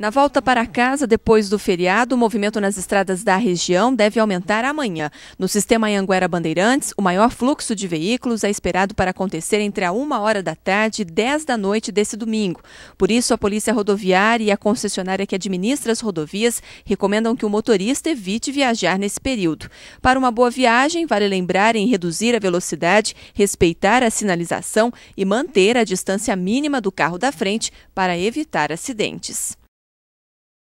Na volta para casa, depois do feriado, o movimento nas estradas da região deve aumentar amanhã. No sistema Anhanguera Bandeirantes, o maior fluxo de veículos é esperado para acontecer entre a 1 hora da tarde e 10 da noite desse domingo. Por isso, a Polícia Rodoviária e a concessionária que administra as rodovias recomendam que o motorista evite viajar nesse período. Para uma boa viagem, vale lembrar em reduzir a velocidade, respeitar a sinalização e manter a distância mínima do carro da frente para evitar acidentes.